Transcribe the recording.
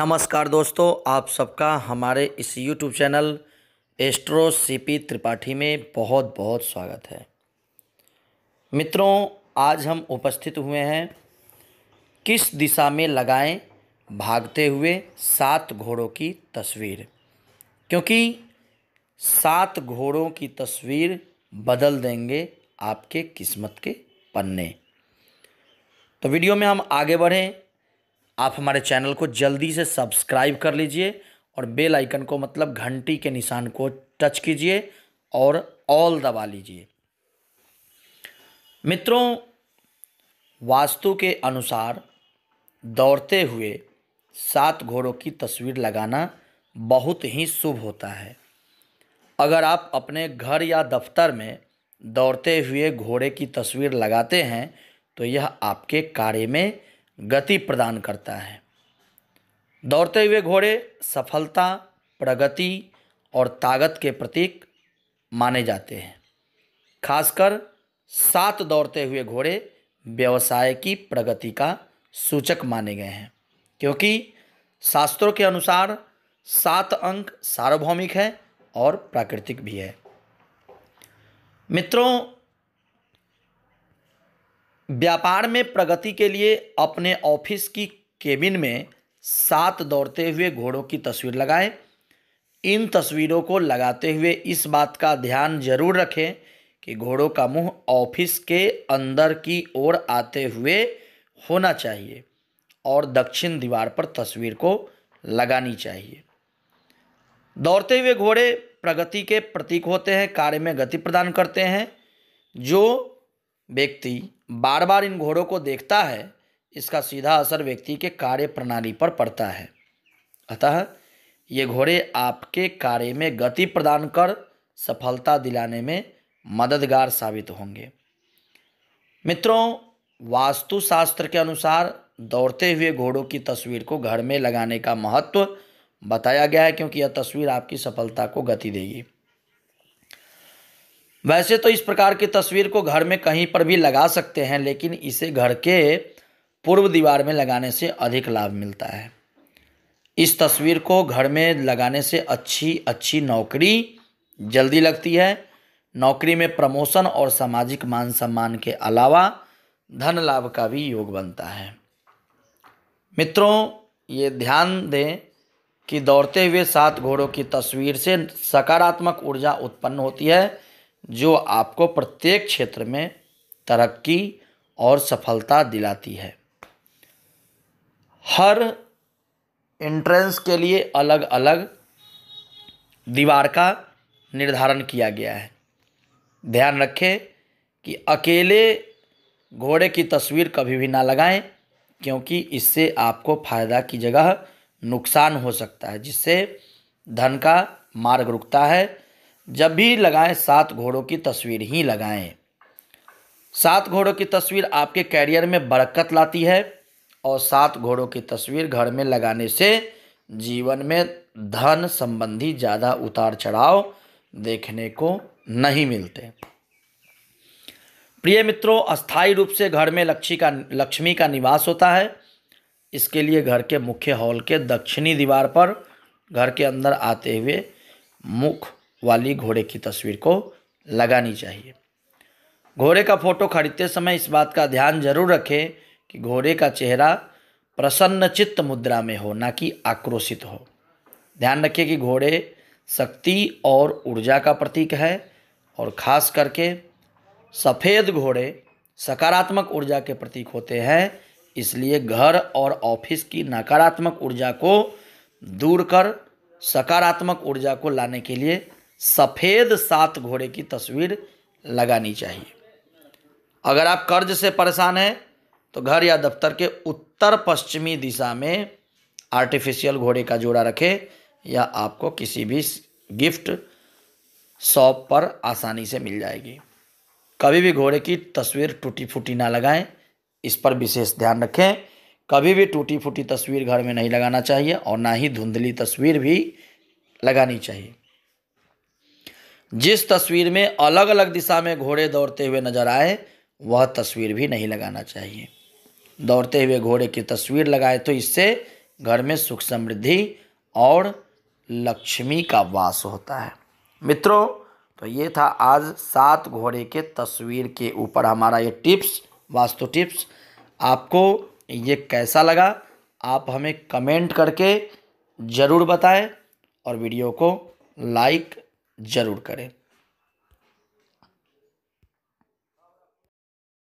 नमस्कार दोस्तों आप सबका हमारे इस YouTube channel astro CP Tripathi में बहुत बहुत स्वागत है मित्रों आज हम उपस्थित हुए हैं किस दिशा में लगाएं भागते हुए सात घोड़ों की तस्वीर क्योंकि सात घोड़ों की तस्वीर बदल देंगे आपके किस्मत के पन्ने तो वीडियो में हम आगे बढ़ें आप हमारे चैनल को जल्दी से सब्सक्राइब कर लीजिए और बेल आइकन को मतलब घंटी के निशान को टच कीजिए और ऑल दबा लीजिए मित्रों वास्तु के अनुसार दौड़ते हुए सात घोड़ों की तस्वीर लगाना बहुत ही शुभ होता है अगर आप अपने घर या दफ्तर में दौड़ते हुए घोड़े की तस्वीर लगाते हैं तो यह आपके कार्य में गति प्रदान करता है दौड़ते हुए घोड़े सफलता प्रगति और ताकत के प्रतीक माने जाते हैं खासकर सात दौड़ते हुए घोड़े व्यवसाय की प्रगति का सूचक माने गए हैं क्योंकि शास्त्रों के अनुसार सात अंक सार्वभौमिक है और प्राकृतिक भी है मित्रों व्यापार में प्रगति के लिए अपने ऑफिस की केबिन में सात दौड़ते हुए घोड़ों की तस्वीर लगाएं इन तस्वीरों को लगाते हुए इस बात का ध्यान जरूर रखें कि घोड़ों का मुंह ऑफिस के अंदर की ओर आते हुए होना चाहिए और दक्षिण दीवार पर तस्वीर को लगानी चाहिए दौड़ते हुए घोड़े प्रगति के प्रतीक होते हैं कार्य में गति प्रदान करते हैं जो व्यक्ति बार बार इन घोड़ों को देखता है इसका सीधा असर व्यक्ति के कार्य प्रणाली पर पड़ता है अतः ये घोड़े आपके कार्य में गति प्रदान कर सफलता दिलाने में मददगार साबित होंगे मित्रों वास्तुशास्त्र के अनुसार दौड़ते हुए घोड़ों की तस्वीर को घर में लगाने का महत्व बताया गया है क्योंकि यह तस्वीर आपकी सफलता को गति देगी वैसे तो इस प्रकार की तस्वीर को घर में कहीं पर भी लगा सकते हैं लेकिन इसे घर के पूर्व दीवार में लगाने से अधिक लाभ मिलता है इस तस्वीर को घर में लगाने से अच्छी अच्छी नौकरी जल्दी लगती है नौकरी में प्रमोशन और सामाजिक मान सम्मान के अलावा धन लाभ का भी योग बनता है मित्रों ये ध्यान दें कि दौड़ते हुए सात घोड़ों की तस्वीर से सकारात्मक ऊर्जा उत्पन्न होती है जो आपको प्रत्येक क्षेत्र में तरक्की और सफलता दिलाती है हर एंट्रेंस के लिए अलग अलग दीवार का निर्धारण किया गया है ध्यान रखें कि अकेले घोड़े की तस्वीर कभी भी ना लगाएं क्योंकि इससे आपको फ़ायदा की जगह नुकसान हो सकता है जिससे धन का मार्ग रुकता है जब भी लगाएं सात घोड़ों की तस्वीर ही लगाएं सात घोड़ों की तस्वीर आपके कैरियर में बरकत लाती है और सात घोड़ों की तस्वीर घर में लगाने से जीवन में धन संबंधी ज़्यादा उतार चढ़ाव देखने को नहीं मिलते प्रिय मित्रों अस्थायी रूप से घर में लक्ष्मी का लक्ष्मी का निवास होता है इसके लिए घर के मुख्य हॉल के दक्षिणी दीवार पर घर के अंदर आते हुए मुख वाली घोड़े की तस्वीर को लगानी चाहिए घोड़े का फोटो खरीदते समय इस बात का ध्यान जरूर रखें कि घोड़े का चेहरा प्रसन्न चित्त मुद्रा में हो ना कि आक्रोशित हो ध्यान रखिए कि घोड़े शक्ति और ऊर्जा का प्रतीक है और ख़ास करके सफ़ेद घोड़े सकारात्मक ऊर्जा के प्रतीक होते हैं इसलिए घर और ऑफिस की नकारात्मक ऊर्जा को दूर कर सकारात्मक ऊर्जा को लाने के लिए सफ़ेद सात घोड़े की तस्वीर लगानी चाहिए अगर आप कर्ज से परेशान हैं तो घर या दफ्तर के उत्तर पश्चिमी दिशा में आर्टिफिशियल घोड़े का जोड़ा रखें या आपको किसी भी गिफ्ट शॉप पर आसानी से मिल जाएगी कभी भी घोड़े की तस्वीर टूटी फूटी ना लगाएं इस पर विशेष ध्यान रखें कभी भी टूटी फूटी तस्वीर घर में नहीं लगाना चाहिए और ना ही धुंधली तस्वीर भी लगानी चाहिए जिस तस्वीर में अलग अलग दिशा में घोड़े दौड़ते हुए नजर आए वह तस्वीर भी नहीं लगाना चाहिए दौड़ते हुए घोड़े की तस्वीर लगाए तो इससे घर में सुख समृद्धि और लक्ष्मी का वास होता है मित्रों तो ये था आज सात घोड़े के तस्वीर के ऊपर हमारा ये टिप्स वास्तु टिप्स आपको ये कैसा लगा आप हमें कमेंट करके ज़रूर बताएं और वीडियो को लाइक ज़रूर करें